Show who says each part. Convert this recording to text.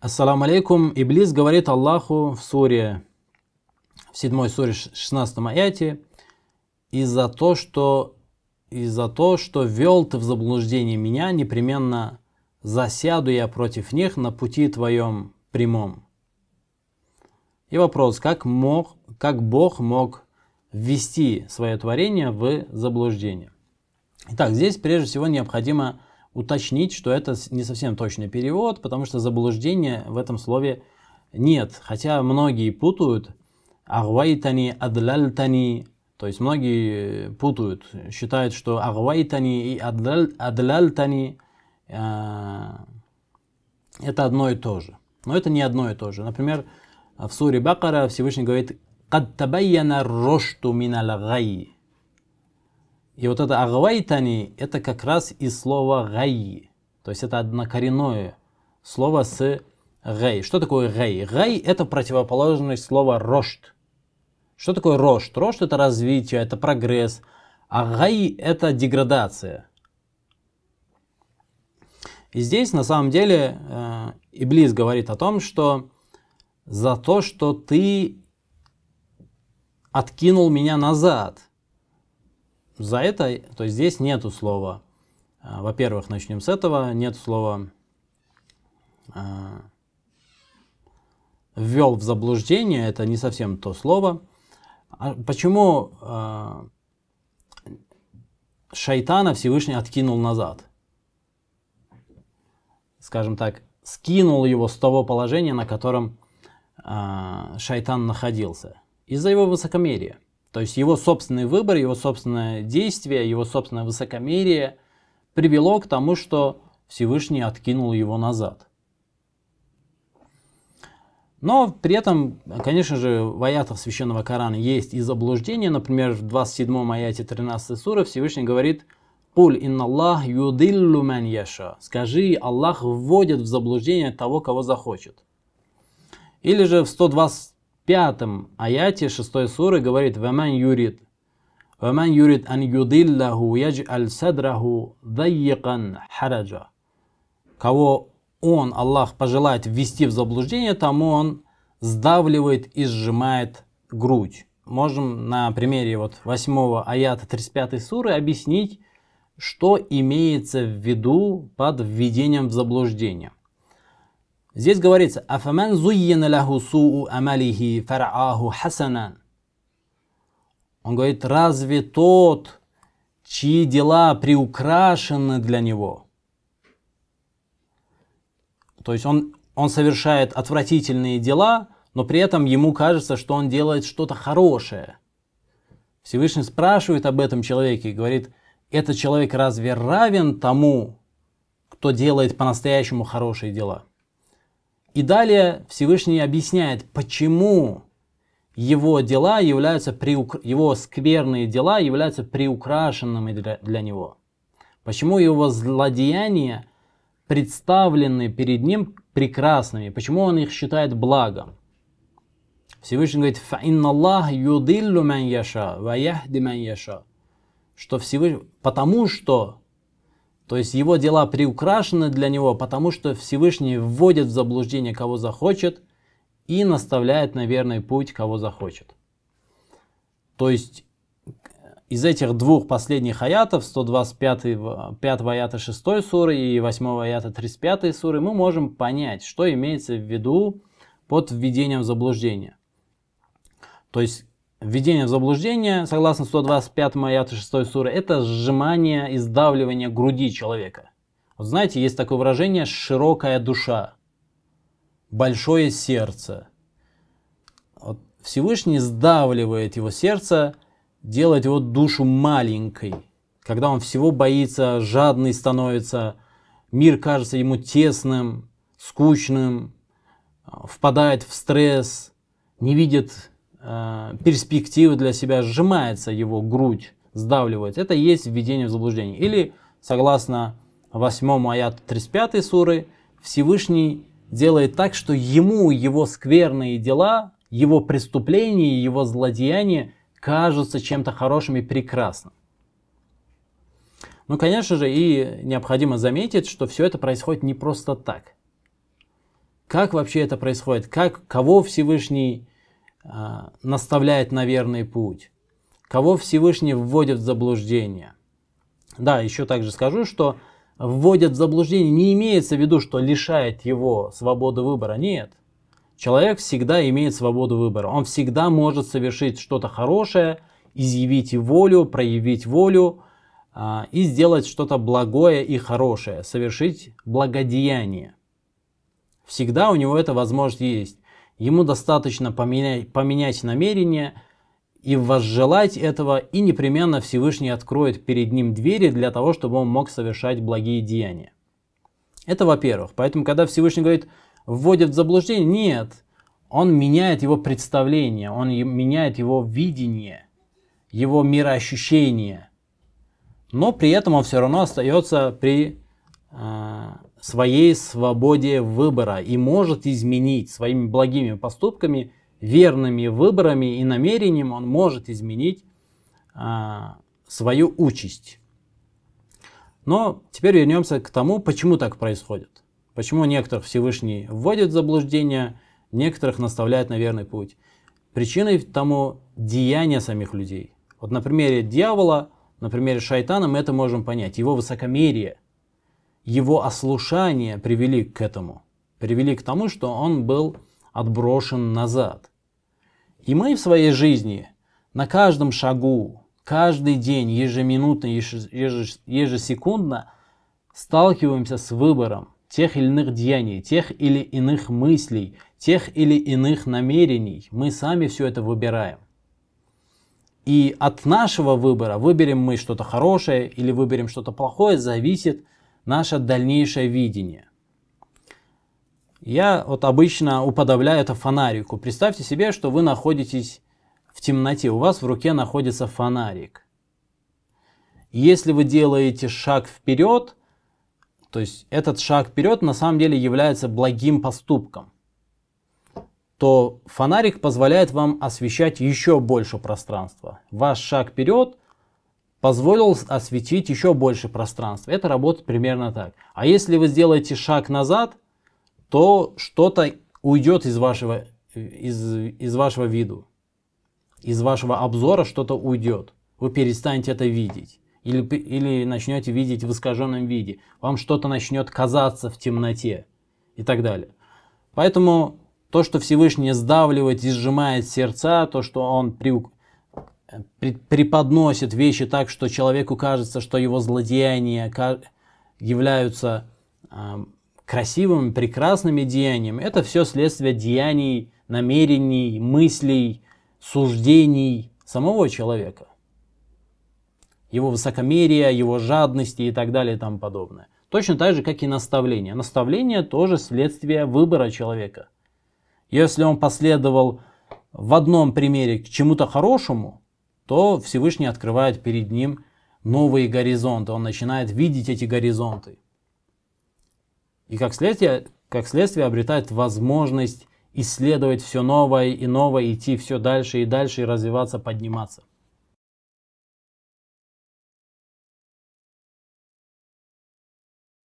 Speaker 1: Ассаламу алейкум. Иблис говорит Аллаху в суре, в 7 суре 16 аяте, из-за то, что из-за то, что вел ты в заблуждение меня, непременно засяду я против них на пути твоем прямом. И вопрос, как, мог, как Бог мог ввести свое творение в заблуждение? Итак, здесь прежде всего необходимо уточнить, что это не совсем точный перевод, потому что заблуждения в этом слове нет. Хотя многие путают «агвайтани», «адлальтани», то есть многие э, путают, считают, что «агвайтани» и «адлальтани» э, это одно и то же. Но это не одно и то же. Например, в суре Бакара Всевышний говорит «кад табайяна рошту минал гай». И вот это агвайтани, это как раз из слова Гай. То есть это однокоренное слово с гай. Что такое гай? Гай это противоположность слова рошт. Что такое рошт? Рошт это развитие, это прогресс. А гай это деградация. И здесь на самом деле э, Иблис говорит о том, что за то, что ты откинул меня назад – за это, то есть здесь нету слова, а, во-первых, начнем с этого, нет слова а, ввел в заблуждение, это не совсем то слово. А почему а, шайтана Всевышний откинул назад? Скажем так, скинул его с того положения, на котором шайтан находился, из-за его высокомерия. То есть его собственный выбор, его собственное действие, его собственное высокомерие привело к тому, что Всевышний откинул его назад. Но при этом, конечно же, в аятах Священного Корана есть и заблуждение. Например, в 27 аяте 13 сура Всевышний говорит «Пуль ин Аллах юдиллю ман яша» «Скажи, Аллах вводит в заблуждение того, кого захочет». Или же в 120 пятом аяте шестой суры говорит «Ваман юрит, «Ваман юрит ан юдиллаху ядж'аль садраху дайякан хараджа». Кого он, Аллах, пожелает ввести в заблуждение, тому он сдавливает и сжимает грудь. Можем на примере вот 8 аята 35 суры объяснить, что имеется в виду под введением в заблуждение. Здесь говорится, «Афаман зуйяна лаху суу амалихи фар'аху хасанан». Он говорит, разве тот, чьи дела приукрашены для него? То есть он, он совершает отвратительные дела, но при этом ему кажется, что он делает что-то хорошее. Всевышний спрашивает об этом человеке и говорит, этот человек разве равен тому, кто делает по-настоящему хорошие дела? И далее Всевышний объясняет, почему его дела являются приук... его скверные дела являются приукрашенными для, для него. Почему его злодеяния представлены перед ним прекрасными, почему он их считает благом. Всевышний говорит, «Фаинна Аллах юдиллю ман яша, ва яхди ман яша». Что Всевышний, потому что то есть его дела приукрашены для него, потому что Всевышний вводит в заблуждение, кого захочет, и наставляет на верный путь, кого захочет. То есть э, из этих двух последних аятов, 125 5 э, аята 6 суры и 8 аята 35 суры, мы можем понять, что имеется в виду под введением в заблуждение. То есть Введение в заблуждение, согласно 125 аяту 6 суры, это сжимание и сдавливание груди человека. Вот знаете, есть такое выражение «широкая душа», «большое сердце». Вот Всевышний сдавливает его сердце, делает его душу маленькой. Когда он всего боится, жадный становится, мир кажется ему тесным, скучным, впадает в стресс, не видит э, перспективы для себя, сжимается его грудь, сдавливается. Это и есть введение в заблуждение. Или, согласно 8 аят 35 суры, Всевышний делает так, что ему его скверные дела, его преступления, его злодеяния кажутся чем-то хорошим и прекрасным. Ну, конечно же, и необходимо заметить, что все это происходит не просто так. Как вообще это происходит? Как, кого Всевышний а, наставляет на верный путь, кого Всевышний вводит в заблуждение. Да, еще также скажу, что вводят в заблуждение не имеется в виду, что лишает его свободы выбора. Нет. Человек всегда имеет свободу выбора. Он всегда может совершить что-то хорошее, изъявить волю, проявить волю а, и сделать что-то благое и хорошее, совершить благодеяние. Всегда у него эта возможность есть. Ему достаточно поменять, поменять намерение и возжелать этого, и непременно Всевышний откроет перед ним двери для того, чтобы он мог совершать благие деяния. Это во-первых. Поэтому, когда Всевышний говорит, вводит в заблуждение, нет, он меняет его представление, он меняет его видение, его мироощущение. Но при этом он все равно остается при э, своей свободе выбора и может изменить своими благими поступками, верными выборами и намерением он может изменить а, свою участь. Но теперь вернемся к тому, почему так происходит. Почему некоторых Всевышний вводит в заблуждение, некоторых наставляет на верный путь. Причиной тому деяния самих людей. Вот на примере дьявола, на примере шайтана мы это можем понять. Его высокомерие – его ослушание привели к этому, привели к тому, что он был отброшен назад. И мы в своей жизни на каждом шагу, каждый день, ежеминутно, ежесекундно сталкиваемся с выбором тех или иных деяний, тех или иных мыслей, тех или иных намерений. Мы сами все это выбираем. И от нашего выбора, выберем мы что-то хорошее или выберем что-то плохое, зависит – наше дальнейшее видение. Я вот обычно уподобляю это фонарику. Представьте себе, что вы находитесь в темноте, у вас в руке находится фонарик. Если вы делаете шаг вперед, то есть этот шаг вперед на самом деле является благим поступком, то фонарик позволяет вам освещать еще больше пространства. Ваш шаг вперед позволил осветить еще больше пространства. Это работает примерно так. А если вы сделаете шаг назад, то что-то уйдет из вашего, из, из вашего виду, из вашего обзора что-то уйдет. Вы перестанете это видеть. Или, или начнете видеть в искаженном виде. Вам что-то начнет казаться в темноте и так далее. Поэтому то, что Всевышний сдавливает и сжимает сердца, то, что Он при, преподносит вещи так, что человеку кажется, что его злодеяния являются а, красивыми, прекрасными деяниями, это все следствие деяний, намерений, мыслей, суждений самого человека. Его высокомерия, его жадности и так далее и тому подобное. Точно так же, как и наставление. Наставление тоже следствие выбора человека. Если он последовал в одном примере к чему-то хорошему, то Всевышний открывает перед ним новые горизонты, он начинает видеть эти горизонты. И как следствие, как следствие обретает возможность исследовать все новое и новое, идти все дальше и дальше и развиваться, подниматься.